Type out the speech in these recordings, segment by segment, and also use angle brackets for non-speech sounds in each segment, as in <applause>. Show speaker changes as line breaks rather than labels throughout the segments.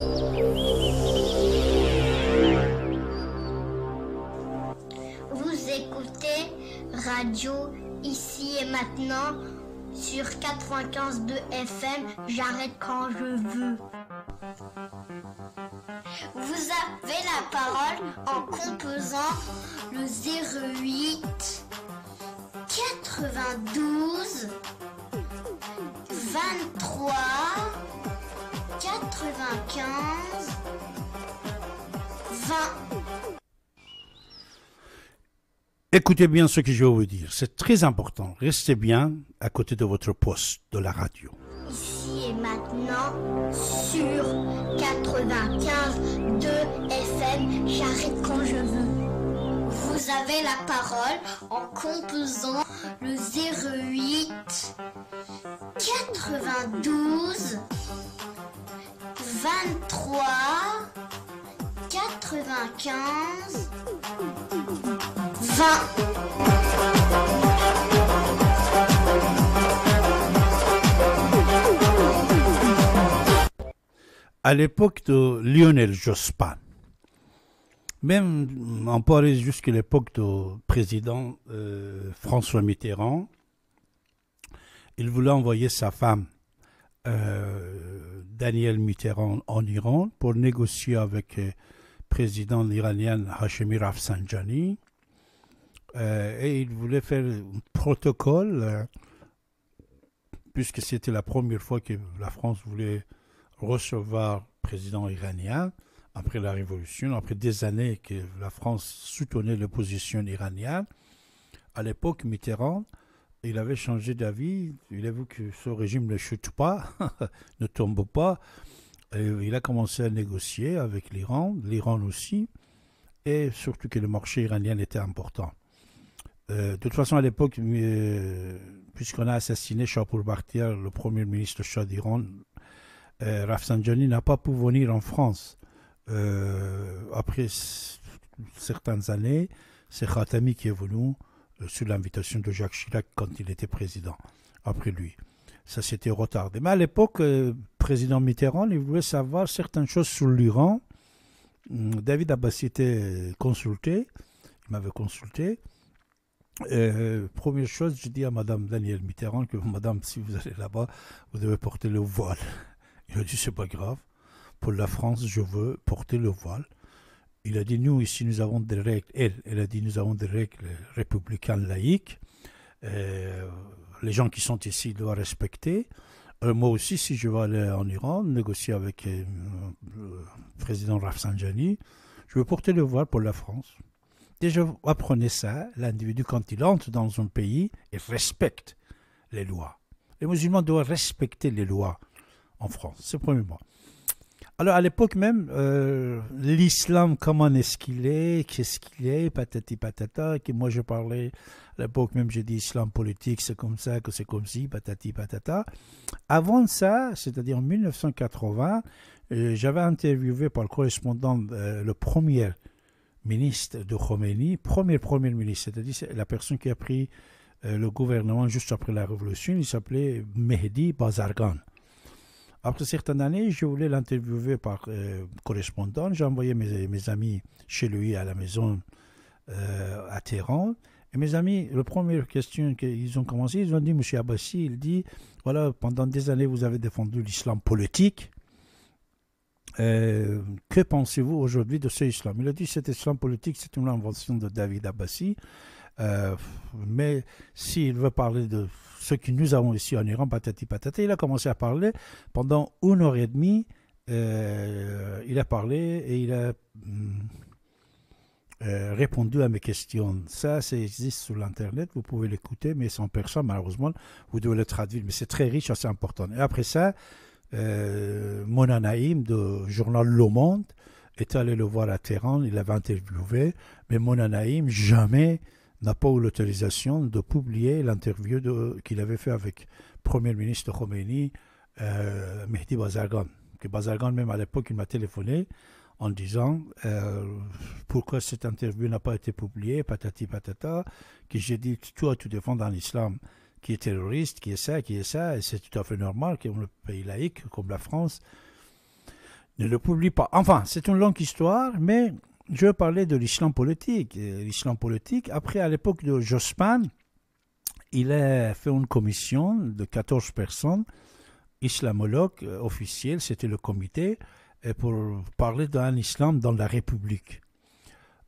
Vous écoutez Radio Ici et Maintenant sur 95.2 FM, j'arrête quand je veux. Vous avez la parole en composant le 08 92 23 95, 20. Écoutez bien ce que je vais vous dire, c'est très important. Restez bien à côté de votre poste de la radio. Ici et maintenant, sur 95 2 FM, j'arrête quand je veux. Vous avez la parole en composant le 08 92 23 95 20 à l'époque de Lionel Jospin, même en Paris jusqu'à l'époque du président euh, François Mitterrand, il voulait envoyer sa femme euh, Daniel Mitterrand en Iran pour négocier avec le euh, président iranien Hashemi Rafsanjani. Euh, et il voulait faire un protocole, puisque c'était la première fois que la France voulait recevoir le président iranien après la révolution, après des années que la France soutenait l'opposition iranienne. À l'époque, Mitterrand il avait changé d'avis. Il a vu que ce régime ne chute pas, <laughs> ne tombe pas. il a commencé à négocier avec l'Iran, l'Iran aussi, et surtout que le marché iranien était important. Euh, de toute façon, à l'époque, euh, puisqu'on a assassiné Shahpour Bakhtiar, le premier ministre Shah d'Iran, euh, Rafsanjani n'a pas pu venir en France. après certaines années, c'est Khatami qui est venu. Euh, sur l'invitation de Jacques Chirac quand il était président, après lui. Ça s'était retardé. Mais à l'époque, euh, président Mitterrand, il voulait savoir certaines choses sur l'Iran. Hum, David Abbas était euh, consulté, il m'avait consulté. première chose, je dis à Madame Danielle Mitterrand que <laughs> Madame, si vous allez là-bas, vous devez porter le voile. <laughs> Il a dit c'est pas grave. Pour la France, je veux porter le voile. Il a dit, nous, ici, nous avons des règles. Elle, elle a dit, nous avons des règles républicaines laïques. Euh, les gens qui sont ici doivent respecter. Euh, moi aussi, si je vais aller en Iran, négocier avec euh, le président Rafsanjani, je vais porter le voile pour la France. Déjà, apprenez ça. L'individu, quand il entre dans un pays, il respecte les lois. Les musulmans doivent respecter les lois en France. C'est le premier point. Alors à l'époque même, euh, l'islam, comment est-ce qu'il est, qu'est-ce qu'il est, patati patata, que moi je parlais, à l'époque même j'ai dit islam politique, c'est comme ça, que c'est comme ci, patati patata. Avant ça, c'est-à-dire en 1980, euh, j'avais interviewé par le correspondant euh, le premier ministre de Khomeini, premier premier ministre, c'est-à-dire la personne qui a pris le gouvernement juste après la révolution, il s'appelait Mehdi Bazargan. Après certaines années, je voulais l'interviewer par euh, correspondant. J'ai envoyé mes, amis chez lui à la maison euh, à Téhéran. Et mes amis, la première question qu'ils ont commencé, ils ont dit, Monsieur Abbassi, il dit, voilà, pendant des années, vous avez défendu l'islam politique. Euh, que pensez-vous aujourd'hui de ce islam Il a dit, cet islam politique, c'est une invention de David Abbassi. Euh, mais s'il veut parler de ce que nous avons ici en Iran, patati patati, il a commencé à parler pendant une heure et demie. Euh, il a parlé et il a mm, euh, répondu à mes questions. Ça, ça existe sur l'Internet, vous pouvez l'écouter, mais sans personne malheureusement, vous devez le traduire. Mais c'est très riche, c'est important. Et après ça, euh, Mona du journal Le Monde, est allé le voir à Téhéran, il l'avait interviewé, mais Mona jamais n'a pas eu l'autorisation de publier l'interview qu'il avait fait avec Premier ministre Khomeini, euh, Mehdi Bazargan. Que Bazargan, même à l'époque, il m'a téléphoné en disant euh, pourquoi cette interview n'a pas été publiée, patati patata, que j'ai dit toi tu défends dans l'islam qui est terroriste, qui est ça, qui est ça, et c'est tout à fait normal que le pays laïque comme la France ne le publie pas. Enfin, c'est une longue histoire, mais je parlais de l'islam politique. L'islam politique, après, à l'époque de Jospin, il a fait une commission de 14 personnes, islamologues euh, officiels, c'était le comité, euh, pour parler d'un islam dans la République.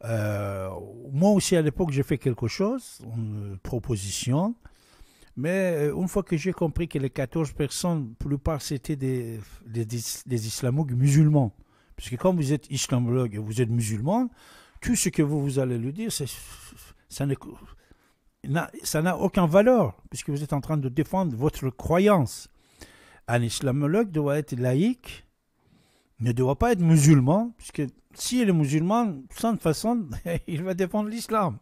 Euh, moi aussi, à l'époque, j'ai fait quelque chose, une proposition, mais une fois que j'ai compris que les 14 personnes, la plupart, c'était des, des, des islamo musulmans, Puisque quand vous êtes islamologue et vous êtes musulman, tout ce que vous, vous allez lui dire, ça n'a aucune valeur, puisque vous êtes en train de défendre votre croyance. Un islamologue doit être laïque, ne doit pas être musulman, puisque s'il si est musulman, sans façon, <laughs> il va défendre l'islam,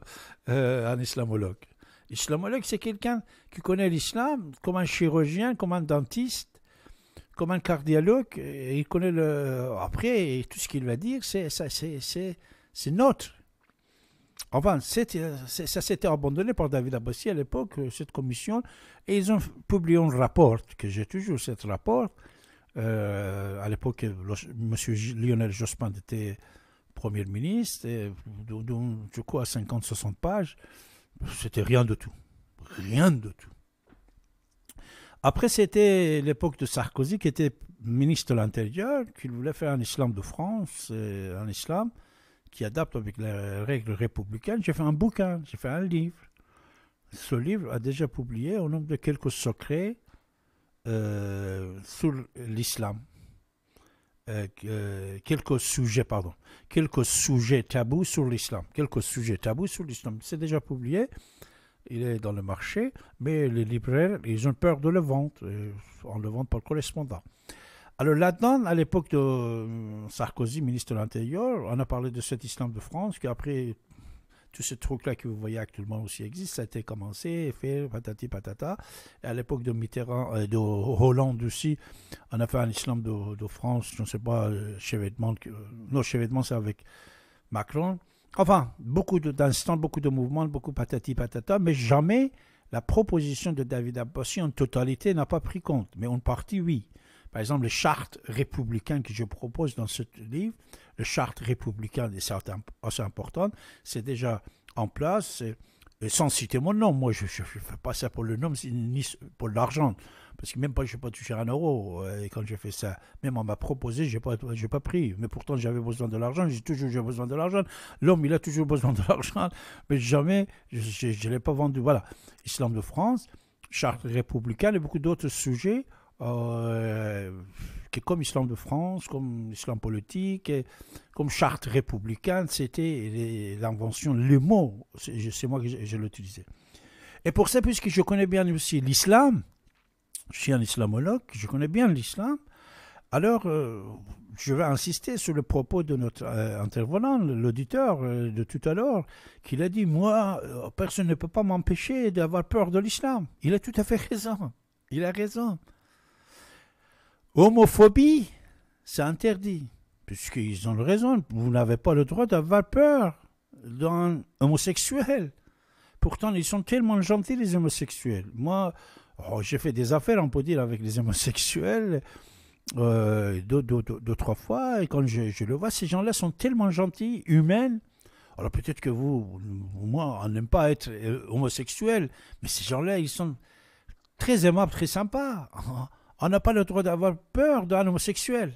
<laughs> euh, un islamologue. c'est quelqu'un qui connaît l'islam comme un chirurgien, comme un dentiste, comme un cardiologue, il connaît le. Après, et tout ce qu'il va dire, c'est ça, c'est notre. Enfin, ça s'était abandonné par David Abbassi à l'époque, euh, cette commission, et ils ont publié un rapport, que j'ai toujours cet rapport. Euh, à l'époque, Monsieur Lionel Jospin était Premier ministre, et, donc, du coup, à 50-60 pages, c'était rien de tout. Rien de tout. Après, c'était l'époque de Sarkozy qui était ministre de l'Intérieur, qui voulait faire un islam de France, euh, un islam qui adapte avec les règles républicaines. J'ai fait un bouquin, j'ai fait un livre. Ce livre a déjà publié au nombre de quelques secrets euh, sur l'islam. Euh, quelques sujets, pardon, quelques sujets tabous sur l'islam. Quelques sujets tabous sur l'islam. C'est déjà publié il est dans le marché, mais les libraires, ils ont peur de le vendre. on le vend par correspondant. Alors là-dedans, à l'époque de euh, Sarkozy, ministre de l'Intérieur, on a parlé de cet islam de France, qui après tout ce truc-là que vous voyez actuellement aussi existe, ça a été commencé, fait patati patata. Et à l'époque de Mitterrand, et euh, de Hollande aussi, on a fait un islam de, France, je ne sais pas, euh, chez non, chez c'est avec Macron. Enfin, beaucoup d'instants, beaucoup de mouvements, beaucoup patati patata, mais jamais la proposition de David Abbasi en totalité n'a pas pris compte, mais en partie oui. Par exemple, le charte républicain que je propose dans ce livre, le charte républicain est assez important, c'est déjà en place, sans citer mon nom, moi je ne fais pas ça pour le nom, ni pour l'argent. Parce que même pas, je n'ai pas touché un euro euh, et quand j'ai fait ça. Même on m'a proposé, je n'ai pas, pas pris. Mais pourtant, j'avais besoin de l'argent. J'ai toujours eu besoin de l'argent. L'homme, il a toujours besoin de l'argent. Mais jamais, je ne l'ai pas vendu. Voilà. Islam de France, charte républicaine et beaucoup d'autres sujets. Euh, comme Islam de France, comme Islam politique, comme charte républicaine, c'était l'invention, le mot, c'est moi que je l'utilisais. Et pour ça, puisque je connais bien aussi l'islam, je suis un islamologue, je connais bien l'islam. Alors, euh, je vais insister sur le propos de notre euh, intervenant, l'auditeur euh, de tout à l'heure, qui a dit, moi, personne ne peut pas m'empêcher d'avoir peur de l'islam. Il a tout à fait <laughs> raison. Il a raison. Homophobie, c'est interdit. Puisqu'ils ont raison, vous n'avez pas le droit d'avoir peur d'un homosexuel. Pourtant, ils sont tellement gentils, les homosexuels. Moi, Oh, j'ai fait des affaires, on peut dire, avec les homosexuels. Euh, deux, deux, trois fois, et quand je, je le vois, ces gens-là sont tellement gentils, humains. Alors peut-être que vous, moi, on n'aime pas être euh, homosexuel, mais ces gens-là, ils sont très aimables, très sympas. <laughs> On n'a pas le droit d'avoir peur d'un homosexuel.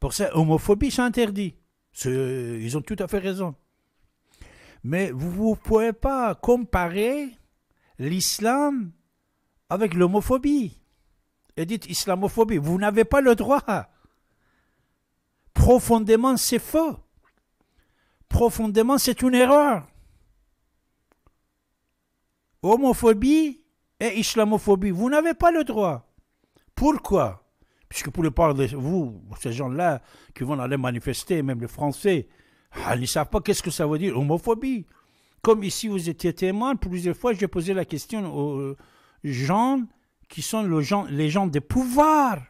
Pour ça, homophobie, c'est interdit. Ils ont tout à fait raison. Mais vous ne pouvez pas comparer l'islam avec l'homophobie. Et dites islamophobie. Vous n'avez pas le droit. Profondément, c'est faux. Profondément, c'est une erreur. Homophobie et islamophobie, vous n'avez pas le droit. Pourquoi Puisque pour le part de vous, ces gens-là qui vont aller manifester, même les Français, ah, ils ne savent pas qu'est-ce que ça veut dire homophobie. Comme ici, vous étiez témoin, plusieurs fois, j'ai posé la question aux, gens qui sont le gens, les gens des pouvoirs.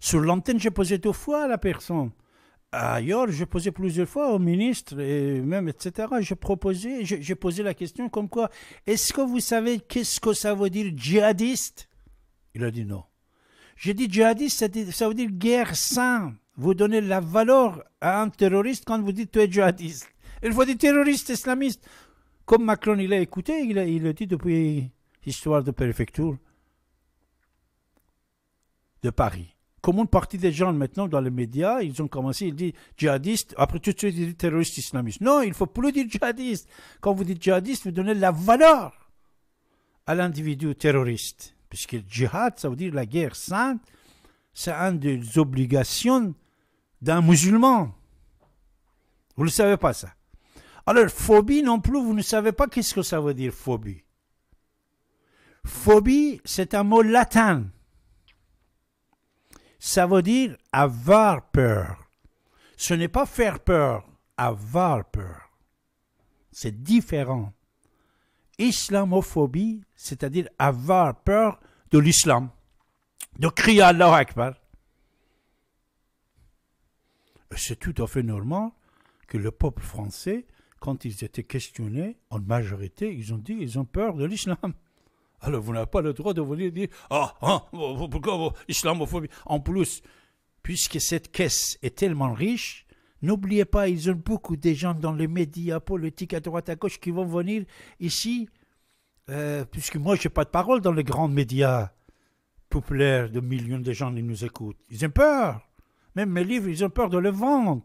Sur l'antenne, j'ai posé deux fois à la personne. Ailleurs, j'ai posé plusieurs fois au ministre, et même, etc. J'ai proposé, j'ai posé la question comme quoi, est-ce que vous savez qu'est-ce que ça veut dire djihadiste Il a dit non. J'ai dit djihadiste, ça veut dire guerre sainte. Vous donnez la valeur à un terroriste quand vous dites tu es djihadiste. Il faut des terroristes islamistes. Comme Macron, il a écouté, il, il le dit depuis histoire de préfecture de Paris. Comme une partie des gens maintenant dans les médias, ils ont commencé, ils disent djihadiste, après tout de suite ils disent terroriste islamiste. Non, il ne faut plus dire djihadiste. Quand vous dites djihadiste, vous donnez la valeur à l'individu terroriste. Puisque le djihad, ça veut dire la guerre sainte, c'est une des obligations d'un musulman. Vous ne savez pas ça. Alors, phobie non plus, vous ne savez pas qu'est-ce que ça veut dire phobie. Phobie, c'est un mot latin. Ça veut dire avoir peur. Ce n'est pas faire peur, avoir peur. C'est différent. Islamophobie, c'est-à-dire avoir peur de l'islam, de crier Allah Akbar. C'est tout à fait normal que le peuple français, quand ils étaient questionnés, en majorité, ils ont dit ils ont peur de l'islam. Alors vous n'avez pas le droit de venir dire Ah, hein, pourquoi vous, islamophobie En plus, puisque cette caisse est tellement riche, n'oubliez pas, ils ont beaucoup de gens dans les médias politiques à droite à gauche qui vont venir ici, euh, puisque moi je n'ai pas de parole dans les grands médias populaires de millions de gens qui nous écoutent. Ils ont peur. Même mes livres, ils ont peur de le vendre.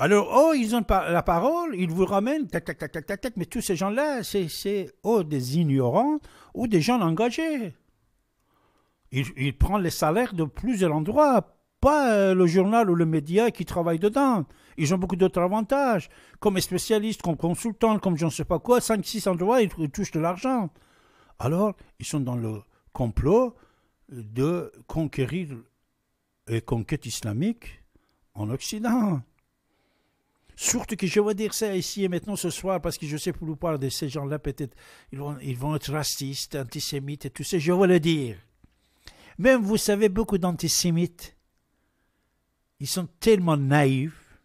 Alors, oh, ils ont la parole, ils vous ramènent, tac, tac, tac, tac, tac, mais tous ces gens-là, c'est oh, des ignorants ou des gens engagés. Ils, ils prennent les salaires de plus plusieurs endroits, pas euh, le journal ou le média qui travaille dedans. Ils ont beaucoup d'autres avantages. Comme spécialistes, comme consultants, comme je ne sais pas quoi, 5-6 endroits, ils, ils touchent de l'argent. Alors, ils sont dans le complot de conquérir et conquête islamique en Occident. Surtout que je veux dire ça ici et maintenant ce soir parce que je sais pour vous parler de ces gens-là, peut-être ils vont, ils vont être racistes, antisémites et tout ça, je veux le dire. Même vous savez, beaucoup d'antisémites, ils sont tellement naïfs,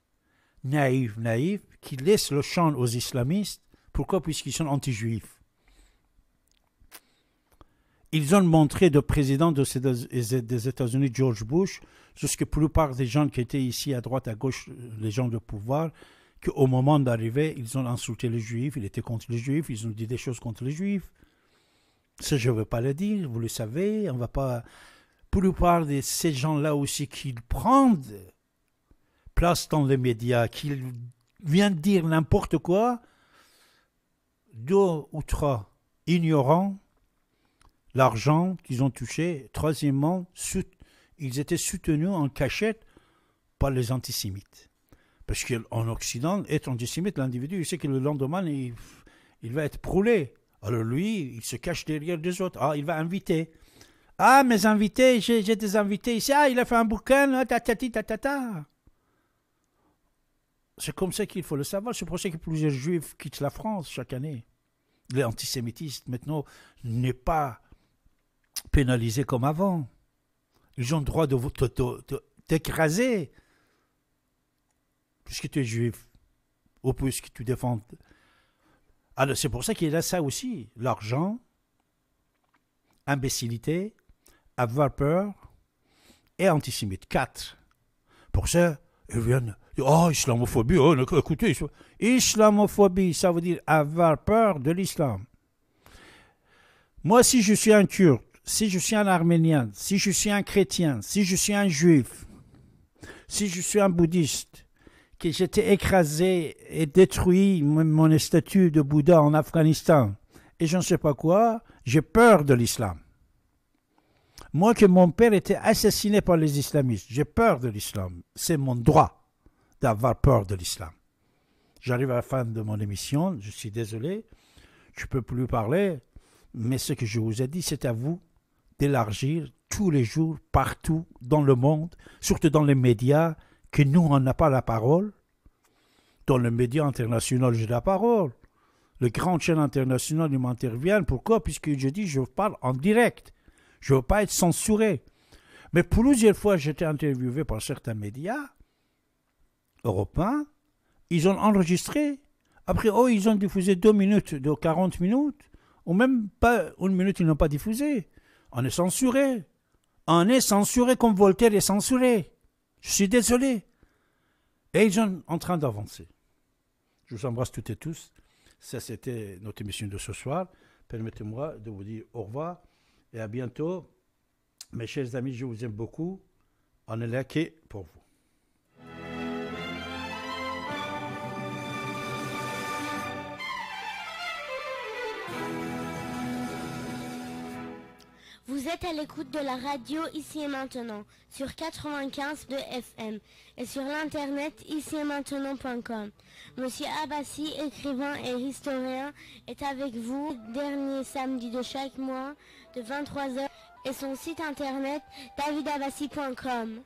naïfs, naïfs, qu'ils laissent le champ aux islamistes. Pourquoi Puisqu'ils sont anti-juifs ils ont montré le président de ces, des États-Unis, George Bush, que la plupart des gens qui étaient ici à droite, à gauche, les gens de pouvoir, qu'au moment d'arriver, ils ont insulté les Juifs, ils étaient contre les Juifs, ils ont dit des choses contre les Juifs. Ça, je ne veux pas le dire, vous le savez, on va pas... La plupart de ces gens-là aussi qu'ils prennent place dans les médias, qui viennent dire n'importe quoi, deux ou trois ignorants l'argent qu'ils ont touché. Troisièmement, ils étaient soutenus en cachette par les antisémites. Parce qu'en Occident, être antisémite, l'individu, il sait que le lendemain, il, va être brûlé. Alors lui, il se cache derrière des autres. Ah, il va inviter. Ah, mes invités, j'ai des invités ici. Ah, il a fait un bouquin, ta ta C'est comme ça qu'il faut le savoir. C'est pour ça que plusieurs juifs quittent la France chaque année. Les antisémitistes, maintenant, n'est pas pénalisés comme avant. Ils ont le droit de t'écraser puisque tu es juif ou puisque tu défends. Alors c'est pour ça qu'il y a ça aussi, l'argent, imbécilité, avoir peur et antisémite. Quatre. Pour ça, ils viennent. Oh, islamophobie, oh, écoutez, islamophobie, ça veut dire avoir peur de l'islam. Moi, si je suis un Turc, si je suis un arménien, si je suis un chrétien, si je suis un juif, si je suis un bouddhiste, que j'étais écrasé et détruit mon statut de Bouddha en Afghanistan, et je ne sais pas quoi, j'ai peur de l'islam. Moi que mon père était assassiné par les islamistes, j'ai peur de l'islam. C'est mon droit d'avoir peur de l'islam. J'arrive à la fin de mon émission, je suis désolé, je ne peux plus parler, mais ce que je vous ai dit, c'est à vous d'élargir tous les jours, partout dans le monde, surtout dans les médias, que nous, on n'a pas la parole. Dans les médias internationaux, j'ai la parole. Les grandes chaînes internationales, ils m'interviennent. Pourquoi Puisque je dis, je parle en direct. Je ne veux pas être censuré. Mais plusieurs fois, j'étais interviewé par certains médias européens. Ils ont enregistré. Après, oh, ils ont diffusé deux minutes de 40 minutes. Ou même pas une minute, ils n'ont pas diffusé. On est censuré. On est censuré comme Voltaire est censuré. Je suis désolé. Et ils sont en train d'avancer. Je vous embrasse toutes et tous. Ça, c'était notre émission de ce soir. Permettez-moi de vous dire au revoir et à bientôt. Mes chers amis, je vous aime beaucoup. On est là pour vous. Vous êtes à l'écoute de la radio ici et maintenant sur 95 de FM et sur l'internet ici et maintenant.com. Monsieur Abbassi, écrivain et historien, est avec vous dernier samedi de chaque mois de 23h et son site internet davidabassi.com.